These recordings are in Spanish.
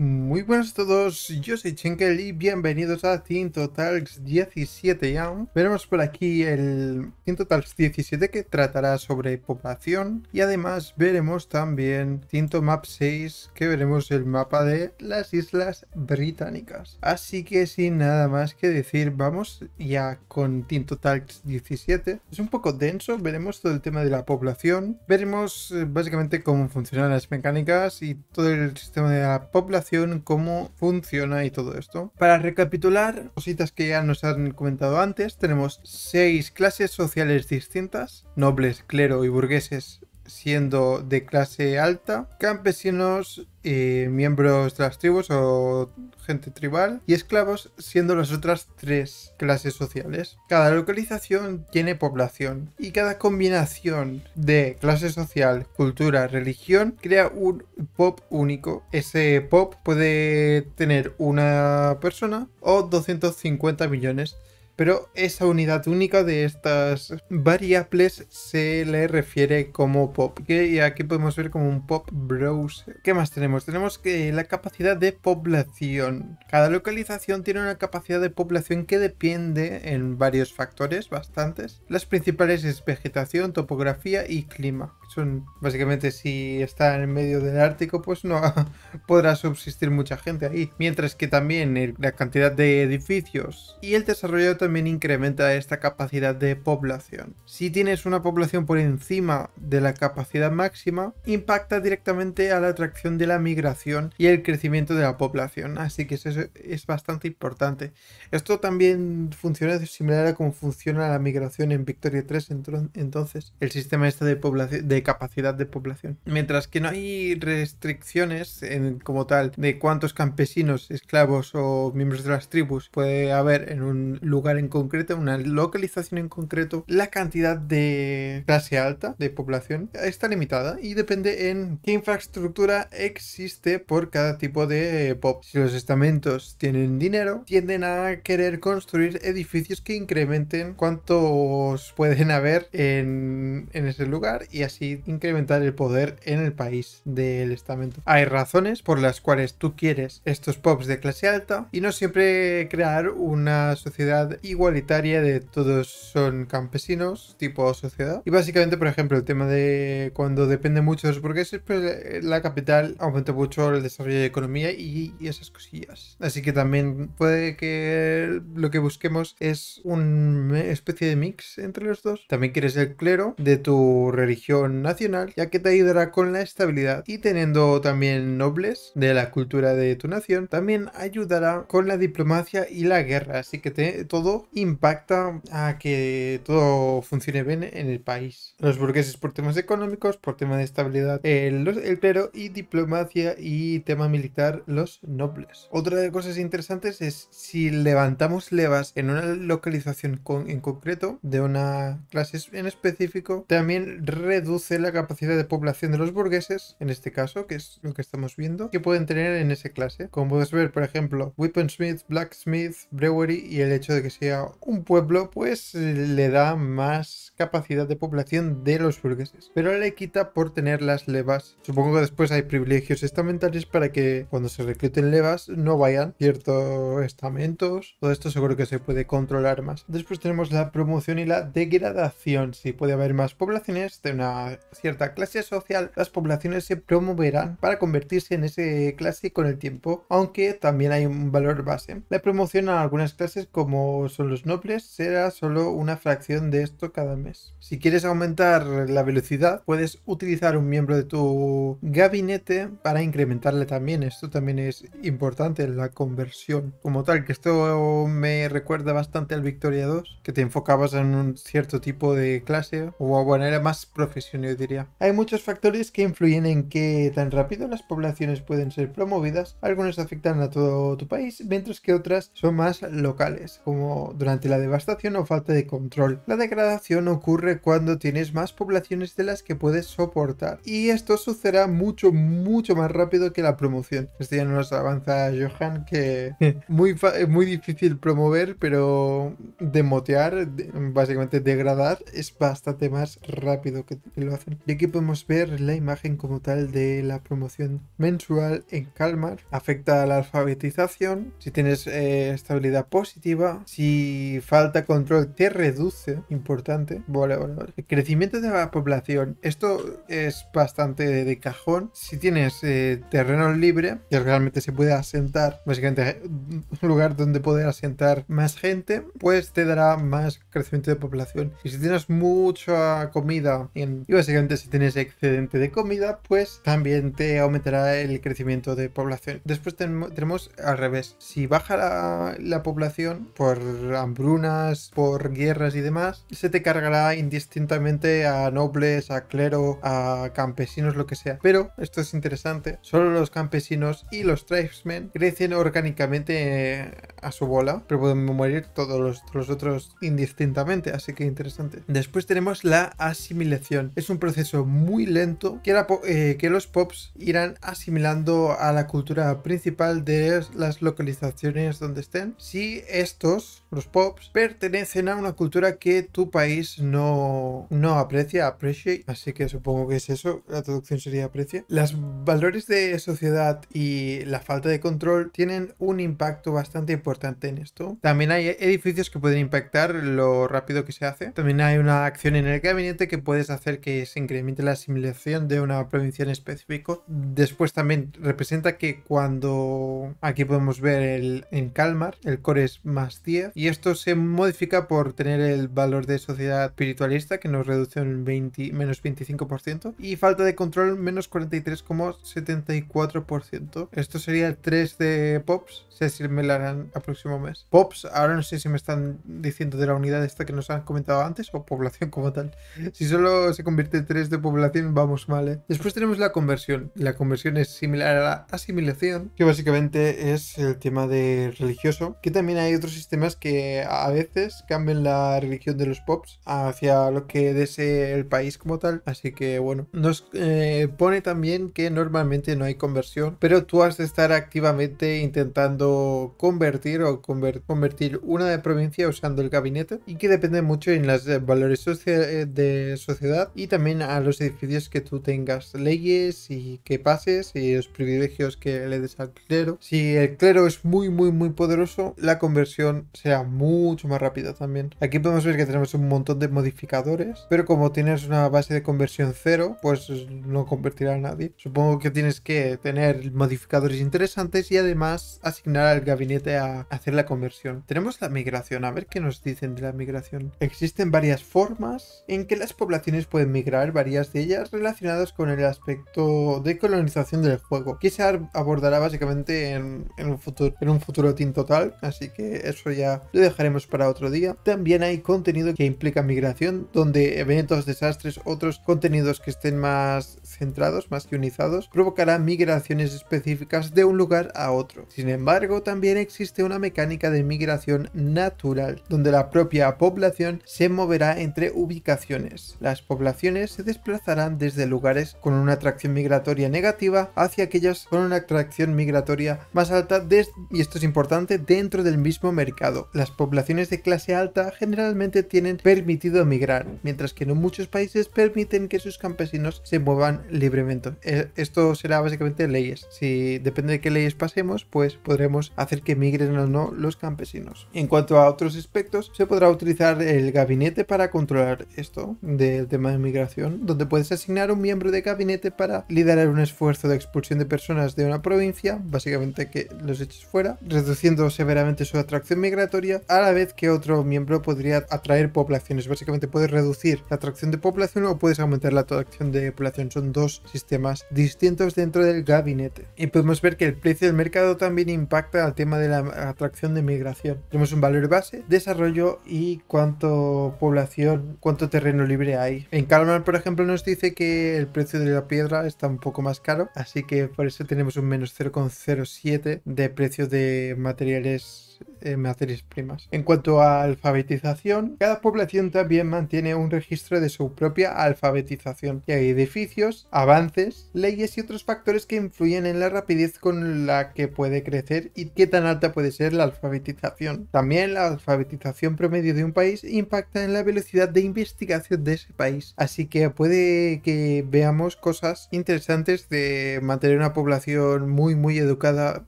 Muy buenas a todos, yo soy Chenkel y bienvenidos a Tinto Talks 17 ya. Veremos por aquí el Tinto Talks 17 que tratará sobre población y además veremos también Tinto Map 6 que veremos el mapa de las islas británicas. Así que sin nada más que decir, vamos ya con Tinto 17. Es un poco denso, veremos todo el tema de la población, veremos eh, básicamente cómo funcionan las mecánicas y todo el sistema de la población cómo funciona y todo esto. Para recapitular, cositas que ya nos han comentado antes, tenemos seis clases sociales distintas, nobles, clero y burgueses siendo de clase alta, campesinos, y eh, miembros de las tribus o gente tribal y esclavos siendo las otras tres clases sociales. Cada localización tiene población y cada combinación de clase social, cultura, religión crea un pop único. Ese pop puede tener una persona o 250 millones pero esa unidad única de estas variables se le refiere como pop. Y aquí podemos ver como un pop browser. ¿Qué más tenemos? Tenemos que la capacidad de población. Cada localización tiene una capacidad de población que depende en varios factores, bastantes. Las principales es vegetación, topografía y clima son básicamente si está en el medio del Ártico, pues no podrá subsistir mucha gente ahí. Mientras que también la cantidad de edificios y el desarrollo también incrementa esta capacidad de población. Si tienes una población por encima de la capacidad máxima, impacta directamente a la atracción de la migración y el crecimiento de la población. Así que eso es bastante importante. Esto también funciona similar a cómo funciona la migración en Victoria 3. Entonces, el sistema este de población de capacidad de población. Mientras que no hay restricciones en, como tal de cuántos campesinos, esclavos o miembros de las tribus puede haber en un lugar en concreto, una localización en concreto, la cantidad de clase alta de población está limitada y depende en qué infraestructura existe por cada tipo de pop. Si los estamentos tienen dinero, tienden a querer construir edificios que incrementen cuántos pueden haber en, en ese lugar y así incrementar el poder en el país del estamento. Hay razones por las cuales tú quieres estos pops de clase alta y no siempre crear una sociedad igualitaria de todos son campesinos tipo sociedad. Y básicamente, por ejemplo, el tema de cuando depende mucho de los burgueses, pues eh, la capital aumenta mucho el desarrollo de economía y esas cosillas. Así que también puede que lo que busquemos es una especie de mix entre los dos. También quieres el clero de tu religión nacional, ya que te ayudará con la estabilidad y teniendo también nobles de la cultura de tu nación, también ayudará con la diplomacia y la guerra, así que todo impacta a que todo funcione bien en el país. Los burgueses por temas económicos, por tema de estabilidad, eh, el, clero y diplomacia y tema militar, los nobles. Otra de cosas interesantes es si levantamos levas en una localización en concreto, de una clase en específico, también reduce la capacidad de población de los burgueses, en este caso, que es lo que estamos viendo, que pueden tener en esa clase. Como puedes ver, por ejemplo, Weaponsmith, Blacksmith, Brewery y el hecho de que sea un pueblo, pues le da más capacidad de población de los burgueses. Pero le quita por tener las levas. Supongo que después hay privilegios estamentales para que cuando se recluten levas no vayan ciertos estamentos. Todo esto seguro que se puede controlar más. Después tenemos la promoción y la degradación. Si puede haber más poblaciones de una cierta clase social, las poblaciones se promoverán para convertirse en ese clase con el tiempo, aunque también hay un valor base. La promoción a algunas clases como son los nobles será solo una fracción de esto cada mes. Si quieres aumentar la velocidad, puedes utilizar un miembro de tu gabinete para incrementarle también. Esto también es importante, la conversión. Como tal, que esto me recuerda bastante al Victoria 2, que te enfocabas en un cierto tipo de clase o bueno, era más profesional diría. Hay muchos factores que influyen en qué tan rápido las poblaciones pueden ser promovidas. Algunas afectan a todo tu país, mientras que otras son más locales, como durante la devastación o falta de control. La degradación ocurre cuando tienes más poblaciones de las que puedes soportar. Y esto sucederá mucho, mucho más rápido que la promoción. este ya nos avanza Johan, que muy, muy difícil promover, pero demotear, básicamente degradar, es bastante más rápido que lo y aquí podemos ver la imagen como tal de la promoción mensual en Calmar. Afecta a la alfabetización, si tienes eh, estabilidad positiva, si falta control te reduce, importante. Vale, vale, El crecimiento de la población, esto es bastante de, cajón. Si tienes eh, terreno libre, que realmente se puede asentar, básicamente un lugar donde poder asentar más gente, pues te dará más crecimiento de población. Y si tienes mucha comida, en, si tienes excedente de comida, pues también te aumentará el crecimiento de población. Después tenemos al revés, si baja la, población por hambrunas, por guerras y demás, se te cargará indistintamente a nobles, a clero, a campesinos, lo que sea. Pero, esto es interesante, solo los campesinos y los tribesmen crecen orgánicamente eh, a su bola, pero pueden morir todos los, los otros indistintamente, así que interesante. Después tenemos la asimilación. Es un proceso muy lento que, era eh, que los pops irán asimilando a la cultura principal de las localizaciones donde estén. Si estos, los pops, pertenecen a una cultura que tu país no, no aprecia, appreciate, así que supongo que es eso, la traducción sería aprecia. Los valores de sociedad y la falta de control tienen un impacto bastante importante en esto. También hay edificios que pueden impactar lo rápido que se hace. También hay una acción en el gabinete que puedes hacer que se incremente la asimilación de una provincia en específico. Después también representa que cuando aquí podemos ver el en Calmar, el core es más 10 y esto se modifica por tener el valor de sociedad espiritualista que nos reduce un 20, menos 25% y falta de control menos 43,74%. Esto sería 3 de Pops, Se decir, me lo harán a próximo mes. Pops, ahora no sé si me están diciendo de la unidad esta que nos han comentado antes o población como tal. Si solo se convierte de este 3 de población, vamos mal, ¿eh? Después tenemos la conversión. La conversión es similar a la asimilación, que básicamente es el tema de religioso, que también hay otros sistemas que a veces cambian la religión de los pops hacia lo que desee el país como tal. Así que bueno, nos eh, pone también que normalmente no hay conversión, pero tú has de estar activamente intentando convertir o convertir una de provincia usando el gabinete y que depende mucho en los eh, valores de sociedad y también también a los edificios que tú tengas leyes y que pases y los privilegios que le des al clero. Si el clero es muy, muy, muy poderoso, la conversión sea mucho más rápida también. Aquí podemos ver que tenemos un montón de modificadores, pero como tienes una base de conversión cero, pues no convertirá a nadie. Supongo que tienes que tener modificadores interesantes y además asignar al gabinete a hacer la conversión. Tenemos la migración, a ver qué nos dicen de la migración. Existen varias formas en que las poblaciones pueden migrar varias de ellas relacionadas con el aspecto de colonización del juego, que se abordará básicamente en, un, futuro, en un futuro team total, así que eso ya lo dejaremos para otro día. También hay contenido que implica migración, donde eventos, desastres, otros contenidos que estén más centrados, más ionizados, provocarán provocará migraciones específicas de un lugar a otro. Sin embargo, también existe una mecánica de migración natural, donde la propia población se moverá entre ubicaciones. Las poblaciones se desplazarán desde lugares con una atracción migratoria negativa hacia aquellas con una atracción migratoria más alta, y esto es importante, dentro del mismo mercado. Las poblaciones de clase alta generalmente tienen permitido migrar, mientras que en muchos países permiten que sus campesinos se muevan libremente. E, esto será básicamente leyes. Si depende de qué leyes pasemos, pues podremos hacer que migren o no los campesinos. En cuanto a otros aspectos, se podrá utilizar el gabinete para controlar esto del tema de migración donde puedes asignar un miembro de gabinete para liderar un esfuerzo de expulsión de personas de una provincia, básicamente que los eches fuera, reduciendo severamente su atracción migratoria, a la vez que otro miembro podría atraer poblaciones. Básicamente puedes reducir la atracción de población o puedes aumentar la atracción de población. Son dos sistemas distintos dentro del gabinete. Y podemos ver que el precio del mercado también impacta al tema de la atracción de migración. Tenemos un valor base, desarrollo y cuánto población, cuánto terreno libre hay. En Calma por ejemplo, nos dice que el precio de la piedra está un poco más caro, así que por eso tenemos un menos 0,07 de precio de materiales eh, me materias primas. En cuanto a alfabetización, cada población también mantiene un registro de su propia alfabetización, y hay edificios, avances, leyes y otros factores que influyen en la rapidez con la que puede crecer y qué tan alta puede ser la alfabetización. También la alfabetización promedio de un país impacta en la velocidad de investigación de ese país, así que puede que veamos cosas interesantes de mantener una población muy muy educada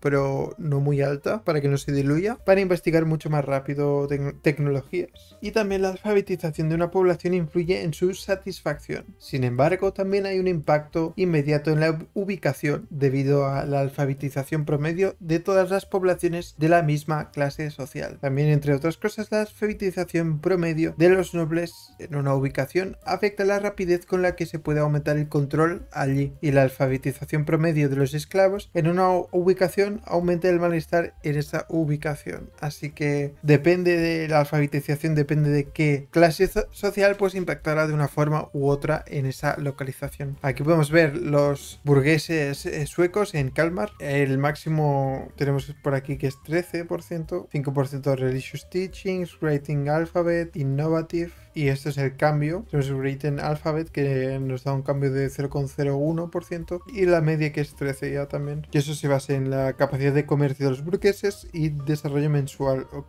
pero no muy alta para que no se diluya, para investigar mucho más rápido tecnologías. Y también la alfabetización de una población influye en su satisfacción. Sin embargo, también hay un impacto inmediato en la ubicación debido a la alfabetización promedio de todas las poblaciones de la misma clase social. También, entre otras cosas, la alfabetización promedio de los nobles en una ubicación afecta la rapidez con la que se puede aumentar el control allí y la alfabetización promedio de los esclavos en una ubicación aumenta el malestar en esa ubicación así que depende de la alfabetización, depende de qué clase social, pues impactará de una forma u otra en esa localización. Aquí podemos ver los burgueses eh, suecos en Kalmar, el máximo tenemos por aquí que es 13%, 5% religious teachings, writing alphabet, innovative, y este es el cambio. Tenemos el written Alphabet que nos da un cambio de 0,01% y la media que es 13 ya también. Y eso se basa en la capacidad de comercio de los burgueses y desarrollo mensual. Ok.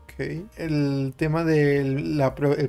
El tema del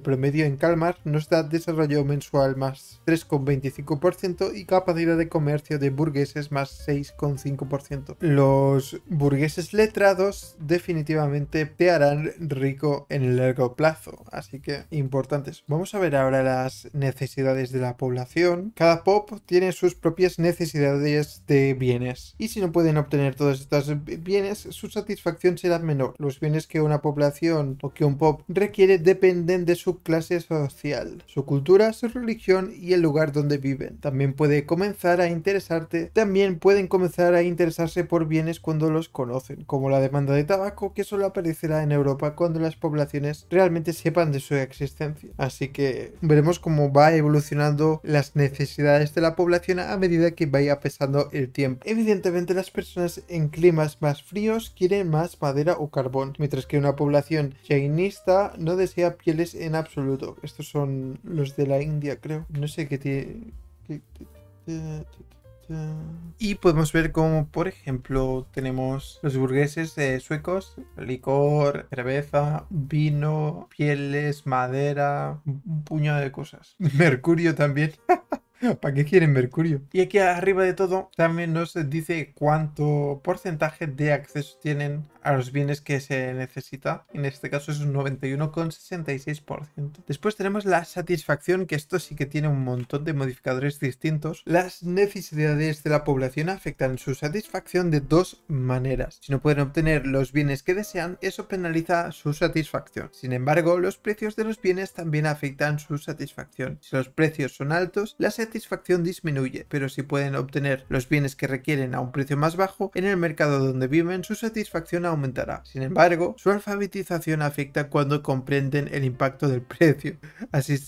promedio en Calmar nos da desarrollo mensual más 3,25% y capacidad de comercio de burgueses más 6,5%. Los burgueses letrados definitivamente te harán rico en el largo plazo. Así que eso. Vamos, a ver ahora las necesidades de la población. Cada pop tiene sus propias necesidades de bienes. Y si no pueden obtener todos estos bienes, su satisfacción será menor. Los bienes que una población o que un pop requiere dependen de su clase social, su cultura, su religión y el lugar donde viven. También puede comenzar a interesarte, también pueden comenzar a interesarse por bienes cuando los conocen, como la demanda de tabaco que solo aparecerá en Europa cuando las poblaciones realmente sepan de su existencia. Así que veremos cómo va evolucionando las necesidades de la población a medida que vaya pasando el tiempo. Evidentemente las personas en climas más fríos quieren más madera o carbón, mientras que una población jainista no desea pieles en absoluto. Estos son los de la India, creo. No sé qué tiene... Y podemos ver como por ejemplo, tenemos los burgueses eh, suecos, licor, cerveza, vino, pieles, madera, un puñado de cosas. Mercurio también. ¿Para qué quieren mercurio? Y aquí arriba de todo también nos dice cuánto porcentaje de acceso tienen a los bienes que se necesita. En este caso es un 91,66%. Después tenemos la satisfacción, que esto sí que tiene un montón de modificadores distintos. Las necesidades de la población afectan su satisfacción de dos maneras. Si no pueden obtener los bienes que desean, eso penaliza su satisfacción. Sin embargo, los precios de los bienes también afectan su satisfacción. Si los precios son altos, las satisfacción disminuye, pero si pueden obtener los bienes que requieren a un precio más bajo, en el mercado donde viven su satisfacción aumentará. Sin embargo, su alfabetización afecta cuando comprenden el impacto del precio. Así,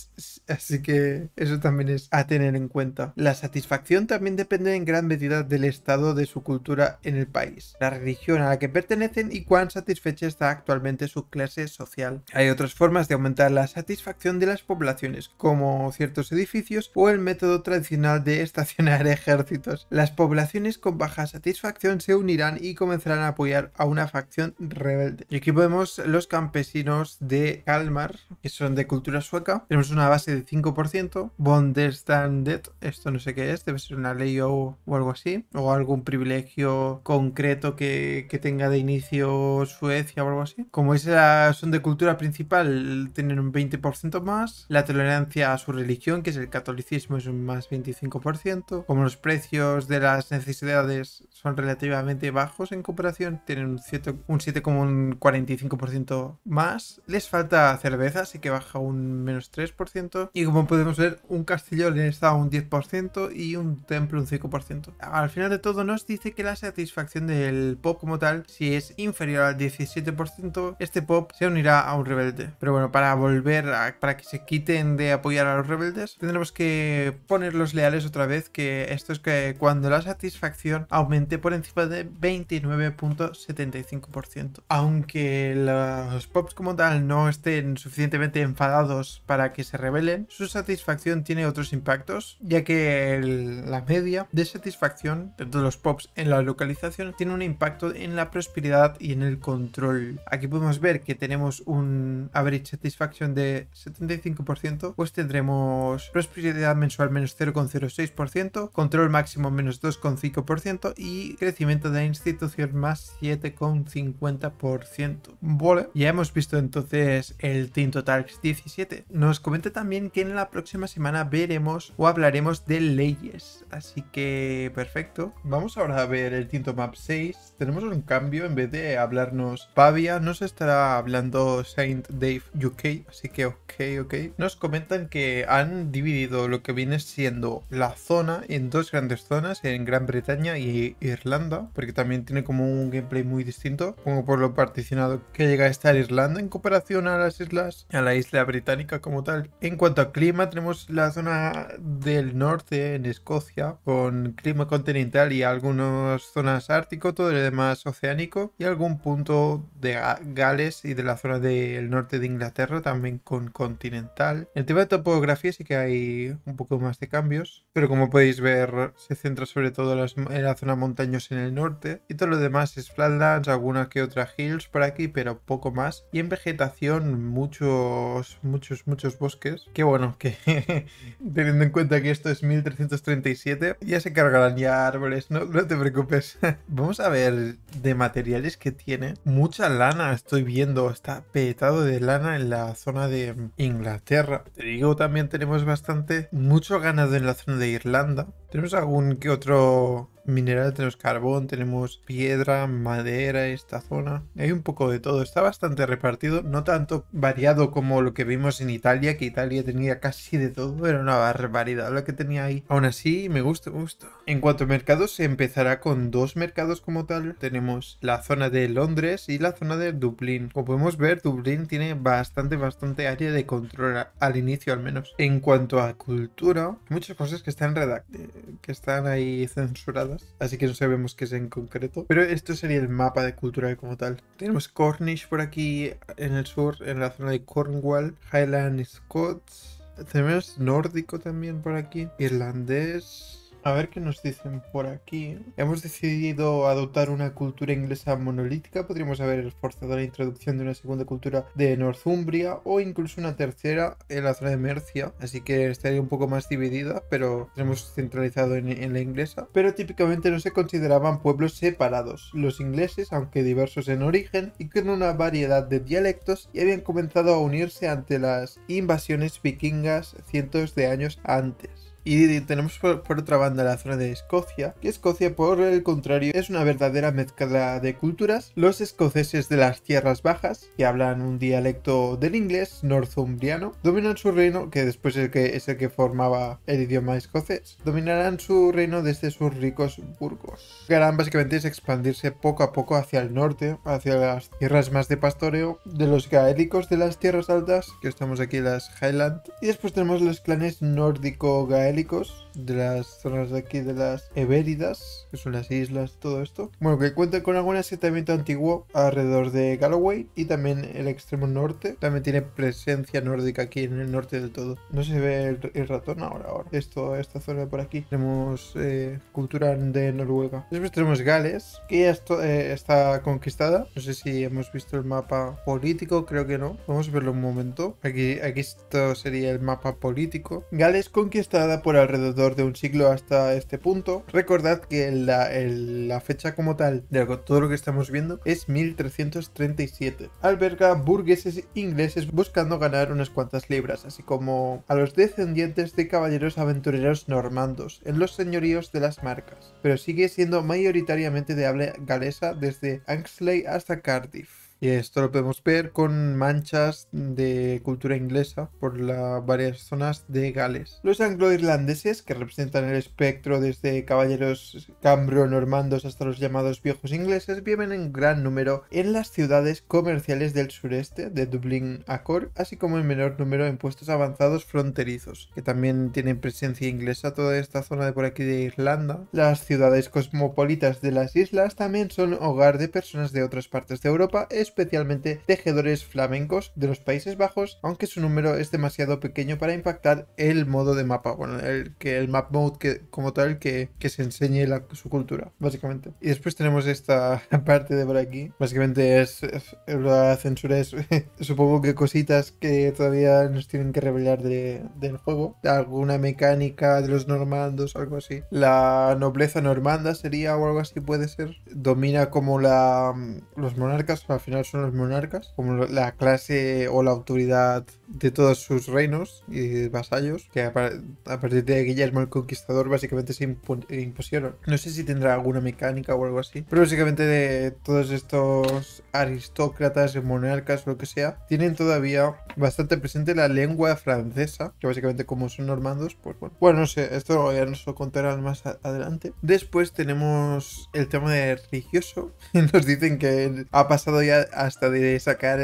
así que eso también es a tener en cuenta. La satisfacción también depende en gran medida del estado de su cultura en el país, la religión a la que pertenecen y cuán satisfecha está actualmente su clase social. Hay otras formas de aumentar la satisfacción de las poblaciones, como ciertos edificios o el método tradicional de estacionar ejércitos. Las poblaciones con baja satisfacción se unirán y comenzarán a apoyar a una facción rebelde. Y aquí vemos los campesinos de Kalmar, que son de cultura sueca. Tenemos una base de 5%. Bondestandet, esto no sé qué es, debe ser una ley o, algo así. O algún privilegio concreto que, tenga de inicio Suecia o algo así. Como es son de cultura principal, tienen un 20% más. La tolerancia a su religión, que es el catolicismo, es más 25%. Como los precios de las necesidades son relativamente bajos en comparación, tienen un 7,45% más. Les falta cerveza, así que baja un menos 3%. Y como podemos ver, un castillo les está un 10% y un templo un 5%. Al final de todo nos dice que la satisfacción del pop como tal, si es inferior al 17%, este pop se unirá a un rebelde. Pero bueno, para volver para que se quiten de apoyar a los rebeldes, tendremos que Poner los leales otra vez, que esto es que cuando la satisfacción aumente por encima de 29.75%. Aunque los pops como tal no estén suficientemente enfadados para que se rebelen, su satisfacción tiene otros impactos, ya que la media de satisfacción de todos los pops en la localización tiene un impacto en la prosperidad y en el control. Aquí podemos ver que tenemos un average satisfaction de 75%, pues tendremos prosperidad mensual menos 0,06%, control máximo menos 2,5% y crecimiento de la institución más 7,50%. Vale, ya hemos visto entonces el Tinto 17. Nos comenta también que en la próxima semana veremos o hablaremos de leyes. Así que perfecto. Vamos ahora a ver el Tinto Map 6. Tenemos un cambio en vez de hablarnos Pavia, nos estará hablando Saint Dave UK. Así que ok, ok. Nos comentan que han dividido lo que viene siendo la zona en dos grandes zonas, en Gran Bretaña y Irlanda, porque también tiene como un gameplay muy distinto, como por lo particionado que llega a estar Irlanda en comparación a las islas, a la isla británica como tal. En cuanto a clima, tenemos la zona del norte en Escocia, con clima continental y algunas zonas ártico, todo lo demás oceánico, y algún punto de Gales y de la zona del norte de Inglaterra también con continental. El tema de topografía sí que hay un poco más de cambios, pero como podéis ver se centra sobre todo en, la zona montañosa en el norte y todo lo demás es flatlands, alguna que otra hills por aquí, pero poco más. Y en vegetación muchos, muchos, muchos bosques, que bueno, que teniendo en cuenta que esto es 1337, ya se cargarán ya árboles, no, no te preocupes. Vamos a ver de materiales que tiene. Mucha lana estoy viendo, está petado de lana en la zona de Inglaterra. Te digo, también tenemos bastante, mucho ganado en la zona de Irlanda, tenemos algún que otro mineral, tenemos carbón, tenemos piedra, madera, esta zona. Hay un poco de todo, está bastante repartido, no tanto variado como lo que vimos en Italia, que Italia tenía casi de todo, era una barbaridad lo que tenía ahí. Aún así, me gusta, me gusta. En cuanto a mercados, se empezará con dos mercados como tal. Tenemos la zona de Londres y la zona de Dublín. Como podemos ver, Dublín tiene bastante, bastante área de control, al inicio al menos. En cuanto a cultura, muchas cosas que están redactadas que están ahí censuradas, así que no sabemos qué es en concreto. Pero esto sería el mapa de cultural como tal. Tenemos Cornish por aquí en el sur, en la zona de Cornwall, Highland Scots. Tenemos nórdico también por aquí, irlandés, a ver qué nos dicen por aquí. Hemos decidido adoptar una cultura inglesa monolítica. Podríamos haber esforzado la introducción de una segunda cultura de Northumbria o incluso una tercera en la zona de Mercia. Así que estaría un poco más dividida, pero hemos centralizado en, en la inglesa. Pero típicamente no se consideraban pueblos separados. Los ingleses, aunque diversos en origen y con una variedad de dialectos, habían comenzado a unirse ante las invasiones vikingas cientos de años antes. Y tenemos por, otra banda la zona de Escocia, que Escocia por el contrario es una verdadera mezcla de culturas. Los escoceses de las tierras bajas, que hablan un dialecto del inglés northumbriano, dominan su reino, que después es el que, es el que formaba el idioma escocés, dominarán su reino desde sus ricos burgos. Lo básicamente es expandirse poco a poco hacia el norte, hacia las tierras más de pastoreo, de los gaélicos de las tierras altas, que estamos aquí en las Highlands y después tenemos los clanes nórdico-gaélicos gaélicos de las zonas de aquí de las Everidas, que son las islas, todo esto. Bueno, que cuenta con algún asentamiento antiguo alrededor de Galloway y también el extremo norte. También tiene presencia nórdica aquí en el norte del todo. No se ve el, ratón ahora, ahora. Esto, esta zona por aquí. Tenemos eh, cultura de Noruega. Después tenemos Gales, que ya esto, eh, está conquistada. No sé si hemos visto el mapa político, creo que no. Vamos a verlo un momento. Aquí, aquí esto sería el mapa político. Gales conquistada por alrededor de un siglo hasta este punto. Recordad que la, la fecha como tal de todo lo que estamos viendo es 1337. Alberga burgueses ingleses buscando ganar unas cuantas libras, así como a los descendientes de caballeros aventureros normandos en los señoríos de las marcas, pero sigue siendo mayoritariamente de habla galesa desde Anxley hasta Cardiff. Y esto lo podemos ver con manchas de cultura inglesa por las varias zonas de Gales. Los angloirlandeses que representan el espectro desde caballeros cambro-normandos hasta los llamados viejos ingleses, viven en gran número en las ciudades comerciales del sureste, de Dublín a Cork, así como en menor número en puestos avanzados fronterizos, que también tienen presencia inglesa toda esta zona de por aquí de Irlanda. Las ciudades cosmopolitas de las islas también son hogar de personas de otras partes de Europa, es especialmente tejedores flamencos de los Países Bajos, aunque su número es demasiado pequeño para impactar el modo de mapa, bueno, el, que, el map mode que, como tal que, que se enseñe su cultura, básicamente. Y después tenemos esta parte de por aquí, básicamente es, la censura es, supongo que cositas que todavía nos tienen que revelar de, del juego, alguna mecánica de los normandos, algo así. La nobleza normanda sería o algo así puede ser, domina como la, mm, los monarcas, al final son los monarcas, como la clase o la autoridad de todos sus reinos y vasallos, que a, partir de Guillermo el Conquistador básicamente se impusieron. No sé si tendrá alguna mecánica o algo así, pero básicamente de todos estos aristócratas, monarcas, lo que sea, tienen todavía bastante presente la lengua francesa, que básicamente como son normandos, pues bueno, bueno no sé, esto ya nos lo contarán más adelante. Después tenemos el tema de religioso, nos dicen que ha pasado ya hasta de sacar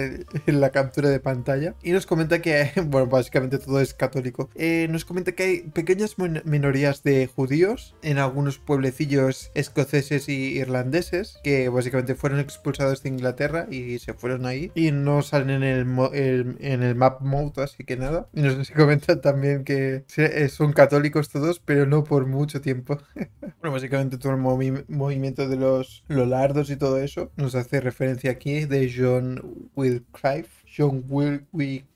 la captura de pantalla y nos comenta que, bueno, básicamente todo es católico, eh, nos comenta que hay pequeñas minorías de judíos en algunos pueblecillos escoceses e irlandeses que básicamente fueron expulsados de Inglaterra y se fueron ahí y no salen en el, en map mode, así que nada. Y nos comenta también que eh, son católicos todos, pero no por mucho tiempo. bueno, básicamente todo el movimiento de los lolardos y todo eso nos hace referencia aquí de John Wilcrife John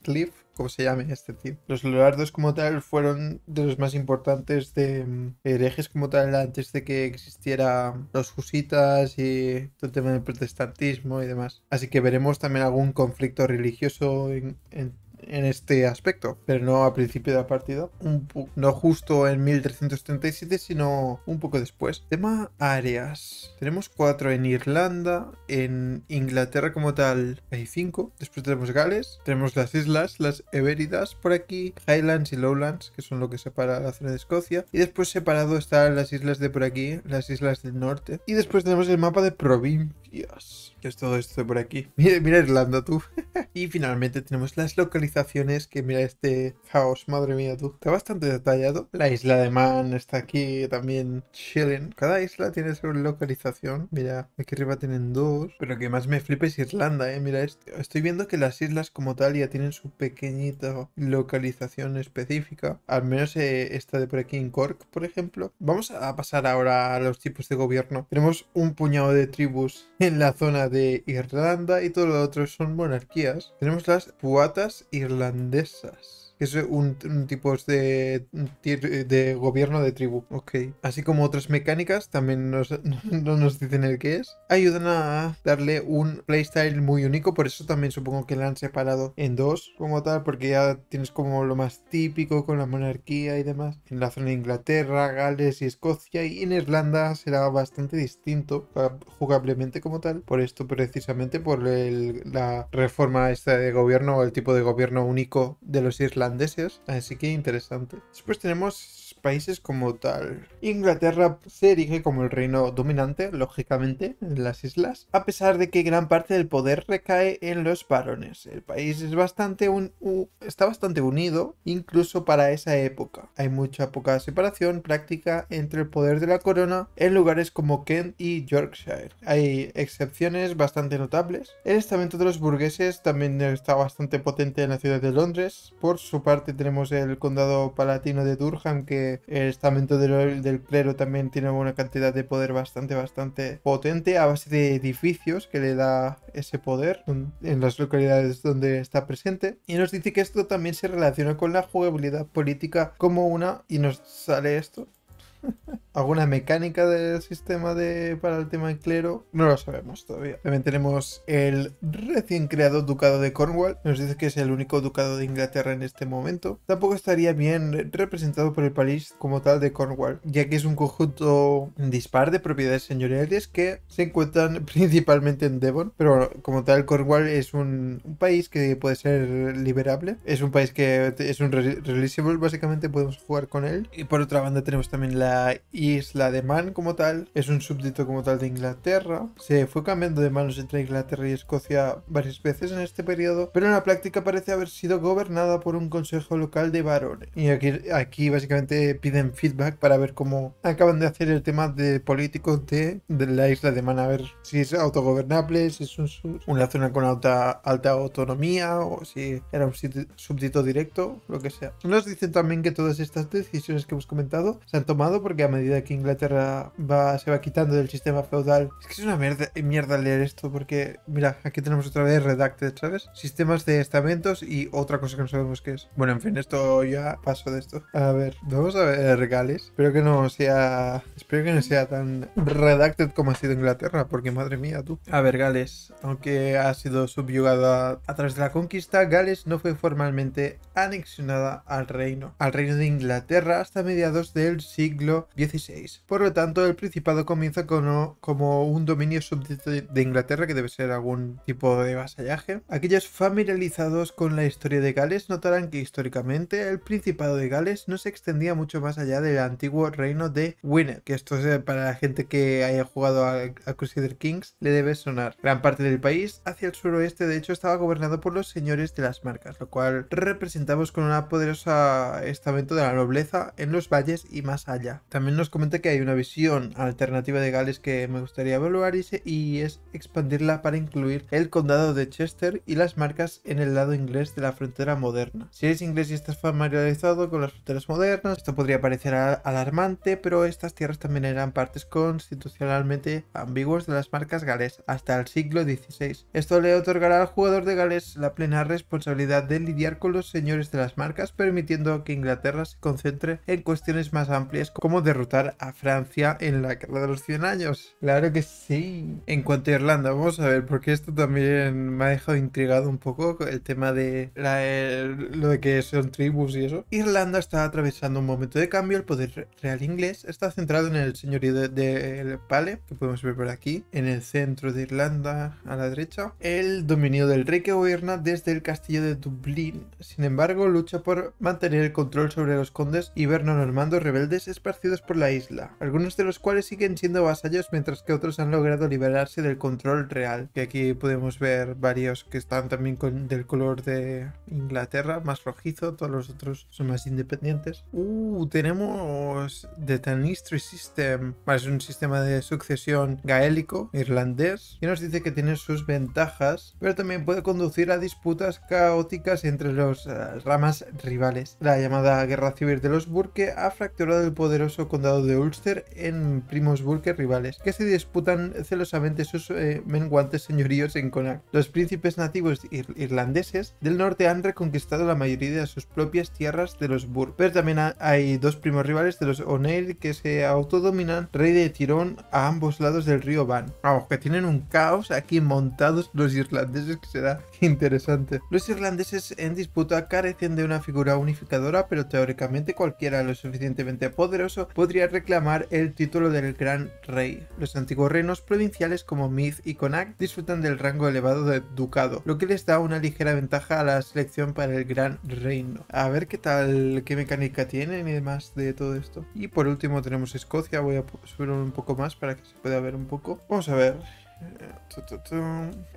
Cliff, como se llame este tío. Los Lorardos como tal fueron de los más importantes de mm, herejes como tal antes de que existiera los husitas y todo el tema del protestantismo y demás. Así que veremos también algún conflicto religioso en en este aspecto, pero no a principio de la partida, no justo en 1337, sino un poco después. Tema áreas. Tenemos cuatro en Irlanda, en Inglaterra como tal hay cinco, después tenemos Gales, tenemos las islas, las Everidas por aquí, Highlands y Lowlands, que son lo que separa la zona de Escocia, y después separado están las islas de por aquí, las islas del norte, y después tenemos el mapa de provincia Dios. ¿Qué es todo esto por aquí? Mira, mira Irlanda, tú. y finalmente tenemos las localizaciones, que mira este caos, madre mía, tú. Está bastante detallado. La isla de Man está aquí también chilling. Cada isla tiene su localización. Mira, aquí arriba tienen dos. Pero que más me flipa es Irlanda, eh. Mira, esto. estoy viendo que las islas como tal ya tienen su pequeñita localización específica. Al menos eh, esta de por aquí en Cork, por ejemplo. Vamos a pasar ahora a los tipos de gobierno. Tenemos un puñado de tribus en la zona de Irlanda y todo lo otro son monarquías, tenemos las puatas irlandesas que es un, tipo de, eh, de gobierno de tribu. Así como otras mecánicas, también no nos dicen el que es, ayudan a darle un playstyle muy único, por eso también supongo que la han separado en dos como tal, porque ya tienes como lo más típico con la monarquía y demás. En la zona de Inglaterra, Gales y Escocia y en Irlanda será bastante distinto ah, jugablemente como tal, por esto precisamente por la reforma esta de gobierno o el tipo de gobierno único de los irlandeses así que interesante. Después tenemos países como tal. Inglaterra se erige como el reino dominante, lógicamente, en las islas, a pesar de que gran parte del poder recae en los varones. El país es bastante un, está bastante unido, incluso para esa época. Hay mucha poca separación práctica entre el poder de la corona en lugares como Kent y Yorkshire. Hay excepciones bastante notables. El estamento de los burgueses también está bastante potente en la ciudad de Londres. Por su parte tenemos el condado palatino de Durham que el estamento del, del, clero también tiene una cantidad de poder bastante, bastante potente a base de edificios que le da ese poder en las localidades donde está presente. Y nos dice que esto también se relaciona con la jugabilidad política como una, y nos sale esto, ¿Alguna mecánica del sistema de, para el tema de clero? No lo sabemos todavía. También tenemos el recién creado Ducado de Cornwall. Nos dice que es el único ducado de Inglaterra en este momento. Tampoco estaría bien representado por el país como tal de Cornwall, ya que es un conjunto dispar de propiedades señoriales que se encuentran principalmente en Devon. Pero bueno, como tal, Cornwall es un, país que puede ser liberable. Es un país que es un releasable, básicamente podemos jugar con él. Y por otra banda tenemos también la isla de Man como tal, es un súbdito como tal de Inglaterra, se fue cambiando de manos entre Inglaterra y Escocia varias veces en este periodo, pero en la práctica parece haber sido gobernada por un consejo local de varones. Y aquí, aquí básicamente piden feedback para ver cómo acaban de hacer el tema de políticos de, de la isla de Man, a ver si es autogobernable, si es una zona con alta, alta autonomía o si era un súbdito directo, lo que sea. Nos dicen también que todas estas decisiones que hemos comentado se han tomado porque a medida que Inglaterra va, se va quitando del sistema feudal. Es que es una mierda, leer esto, porque, mira, aquí tenemos otra vez Redacted, ¿sabes? Sistemas de estamentos y otra cosa que no sabemos qué es. Bueno, en fin, esto ya paso de esto. A ver, vamos a ver Gales. Espero que no sea. Espero que no sea tan Redacted como ha sido Inglaterra, porque madre mía, tú. A ver, Gales. Aunque ha sido subyugada a través de la conquista, Gales no fue formalmente anexionada al reino. Al reino de Inglaterra hasta mediados del siglo 16. Por lo tanto, el Principado comienza como, un dominio súbdito de Inglaterra que debe ser algún tipo de vasallaje. Aquellos familiarizados con la historia de Gales notarán que históricamente el Principado de Gales no se extendía mucho más allá del antiguo reino de Winnet, que esto eh, para la gente que haya jugado a, a Crusader Kings le debe sonar. Gran parte del país hacia el suroeste de hecho estaba gobernado por los señores de las marcas, lo cual representamos con una poderosa estamento de la nobleza en los valles y más allá. También nos comenta que hay una visión alternativa de Gales que me gustaría evaluar y, y es expandirla para incluir el condado de Chester y las marcas en el lado inglés de la frontera moderna. Si eres inglés y estás familiarizado con las fronteras modernas, esto podría parecer alarmante, pero estas tierras también eran partes constitucionalmente ambiguas de las marcas gales hasta el siglo XVI. Esto le otorgará al jugador de Gales la plena responsabilidad de lidiar con los señores de las marcas, permitiendo que Inglaterra se concentre en cuestiones más amplias como cómo derrotar a Francia en la Guerra de los 100 años. Claro que sí. En cuanto a Irlanda, vamos a ver, porque esto también me ha dejado intrigado un poco el tema de lo de que son tribus y eso. Irlanda está atravesando un momento de cambio. El poder real inglés está centrado en el señorío del Pale, que podemos ver por aquí, en el centro de Irlanda, a la derecha. El dominio del rey que gobierna desde el castillo de Dublín. Sin embargo, lucha por mantener el control sobre los condes y vernos normandos rebeldes esparcidos por la isla, algunos de los cuales siguen siendo vasallos mientras que otros han logrado liberarse del control real, que aquí podemos ver varios que están también con, del color de Inglaterra, más rojizo, todos los otros son más independientes. Uh, tenemos The Tanistry System, es un sistema de sucesión gaélico, irlandés, que nos dice que tiene sus ventajas, pero también puede conducir a disputas caóticas entre las eh, ramas rivales. La llamada Guerra Civil de los Burke ha fracturado el poder o condado de Ulster en primos burques rivales, que se disputan celosamente sus eh, menguantes señoríos en Conak. Los príncipes nativos irlandeses del norte han reconquistado la mayoría de sus propias tierras de los Bur. pero también hay dos primos rivales de los O'Neill que se autodominan, rey de Tirón, a ambos lados del río Van. Vamos, que tienen un caos aquí montados los irlandeses que será interesante. Los irlandeses en disputa carecen de una figura unificadora, pero teóricamente cualquiera lo suficientemente poderoso podría reclamar el título del gran rey. Los antiguos reinos provinciales como myth y Conak disfrutan del rango elevado de ducado, lo que les da una ligera ventaja a la selección para el gran reino. A ver qué tal, qué mecánica tienen y demás de todo esto. Y por último tenemos Escocia, voy a subir un poco más para que se pueda ver un poco. Vamos a ver,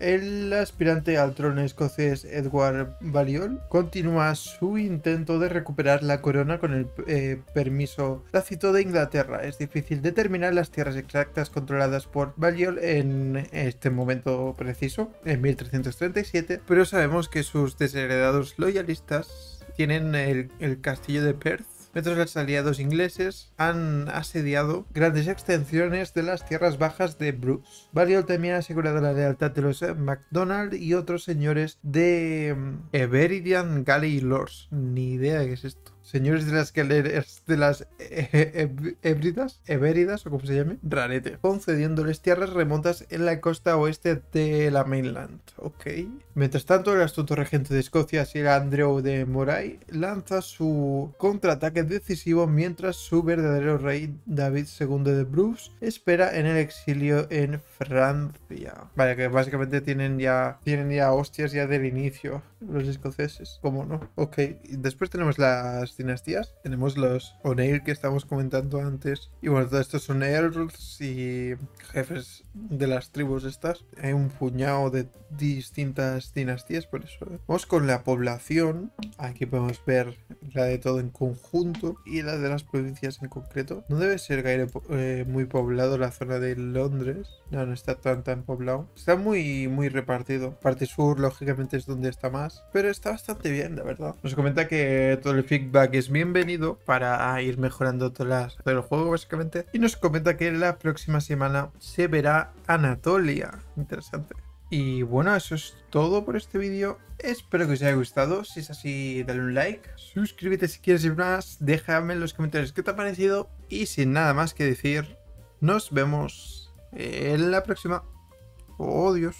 el aspirante al trono escocés Edward Balliol continúa su intento de recuperar la corona con el eh, permiso tácito de Inglaterra. Es difícil determinar las tierras exactas controladas por Balliol en este momento preciso, en 1337, pero sabemos que sus desheredados loyalistas tienen el castillo de Perth los aliados ingleses han asediado grandes extensiones de las tierras bajas de Bruce. Balliol también ha asegurado la lealtad de los MacDonald y otros señores de mm, Everidian Galley Lords. Ni idea de qué es esto. Señores de las galeras de las Hebridas, e, e, e, o como se llame, rarete, concediéndoles tierras remotas en la costa oeste de la mainland. Ok. Mientras tanto, el astuto regente de Escocia, Sir Andrew de Moray, lanza su contraataque decisivo mientras su verdadero rey, David II de Bruce, espera en el exilio en Francia. Vaya que básicamente tienen ya, tienen ya hostias ya del inicio los escoceses. ¿Cómo no? Ok, después tenemos las dinastías. Tenemos los O'Neill que estamos comentando antes. Y bueno, todos estos son Earls y jefes de las tribus estas. Hay un puñado de distintas dinastías, por eso. Vamos con la población. Aquí podemos ver la de todo en conjunto y la de las provincias en concreto. No debe ser eh, muy poblado la zona de Londres. No, no está tan tan poblado. Está muy, muy repartido. Parte sur, lógicamente, es donde está más. Pero está bastante bien, la verdad. Nos comenta que todo el feedback es bienvenido para ir mejorando todas las del juego, básicamente. Y nos comenta que la próxima semana se verá Anatolia. Interesante. Y bueno, eso es todo por este vídeo. Espero que os haya gustado. Si es así, dale un like. Suscríbete si quieres ir más. Déjame en los comentarios qué te ha parecido. Y sin nada más que decir, nos vemos en la próxima. Oh, Dios.